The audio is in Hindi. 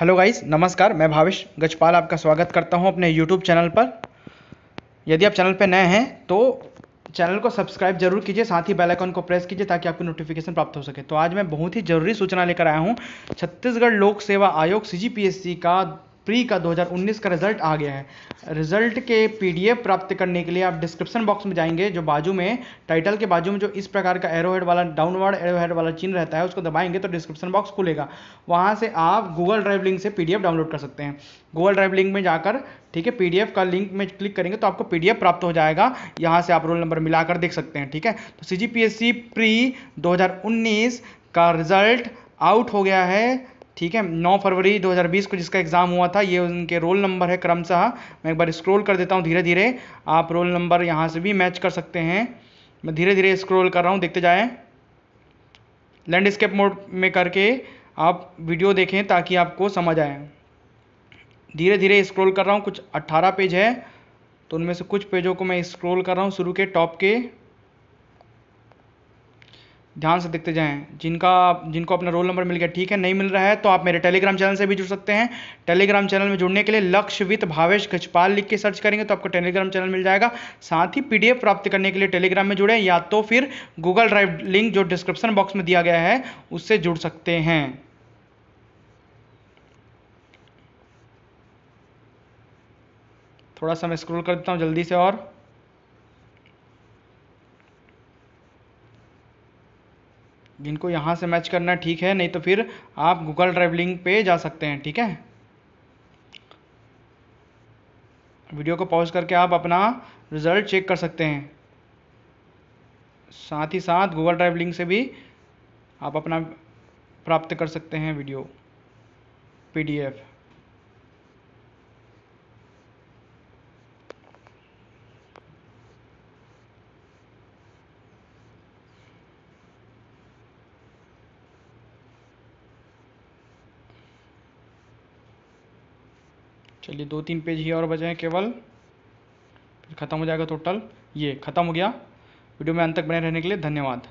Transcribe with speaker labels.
Speaker 1: हेलो गाइस नमस्कार मैं भाविश गजपाल आपका स्वागत करता हूं अपने यूट्यूब चैनल पर यदि आप चैनल पर नए हैं तो चैनल को सब्सक्राइब जरूर कीजिए साथ ही बेल आइकन को प्रेस कीजिए ताकि आपको नोटिफिकेशन प्राप्त हो सके तो आज मैं बहुत ही जरूरी सूचना लेकर आया हूँ छत्तीसगढ़ लोक सेवा आयोग सी का प्री का 2019 का रिजल्ट आ गया है रिजल्ट के पीडीएफ प्राप्त करने के लिए आप डिस्क्रिप्शन बॉक्स में जाएंगे जो बाजू में टाइटल के बाजू में जो इस प्रकार का एरोहेड वाला डाउनवर्ड एरोहेड वाला चिन्ह रहता है उसको दबाएंगे तो डिस्क्रिप्शन बॉक्स खुलेगा वहाँ से आप गूगल ड्राइव लिंक से पी डाउनलोड कर सकते हैं गूगल ड्राइव लिंक में जाकर ठीक है पीडीएफ का लिंक में क्लिक करेंगे तो आपको पीडीएफ प्राप्त हो जाएगा यहाँ से आप रोल नंबर मिलाकर देख सकते हैं ठीक है तो सी प्री e दो का रिजल्ट आउट हो गया है ठीक है 9 फरवरी 2020 को जिसका एग्ज़ाम हुआ था ये उनके रोल नंबर है क्रमशः मैं एक बार स्क्रॉल कर देता हूँ धीरे धीरे आप रोल नंबर यहाँ से भी मैच कर सकते हैं मैं धीरे धीरे स्क्रॉल कर रहा हूँ देखते जाएँ लैंडस्केप मोड में करके आप वीडियो देखें ताकि आपको समझ आए धीरे धीरे स्क्रॉल कर रहा हूँ कुछ 18 पेज है तो उनमें से कुछ पेजों को मैं स्क्रॉल कर रहा हूँ शुरू के टॉप के ध्यान से देखते जाएं जिनका जिनको अपना रोल नंबर मिल गया ठीक है नहीं मिल रहा है तो आप मेरे टेलीग्राम चैनल से भी जुड़ सकते हैं टेलीग्राम चैनल में जुड़ने के लिए लक्ष्य विद भावेश गजपाल लिख के सर्च करेंगे तो आपको टेलीग्राम चैनल मिल जाएगा साथ ही पीडीएफ प्राप्त करने के लिए टेलीग्राम में जुड़े या तो फिर गूगल ड्राइव लिंक जो डिस्क्रिप्शन बॉक्स में दिया गया है उससे जुड़ सकते हैं थोड़ा सा मैं स्क्रोल कर देता हूँ जल्दी से और जिनको यहाँ से मैच करना ठीक है नहीं तो फिर आप गूगल ड्राइव लिंक पे जा सकते हैं ठीक है वीडियो को पॉज करके आप अपना रिज़ल्ट चेक कर सकते हैं साथ ही साथ गूगल ड्राइव लिंक से भी आप अपना प्राप्त कर सकते हैं वीडियो पीडीएफ चलिए दो तीन पेज ही और बचे हैं केवल फिर ख़त्म हो जाएगा टोटल ये ख़त्म हो गया वीडियो में अंत तक बने रहने के लिए धन्यवाद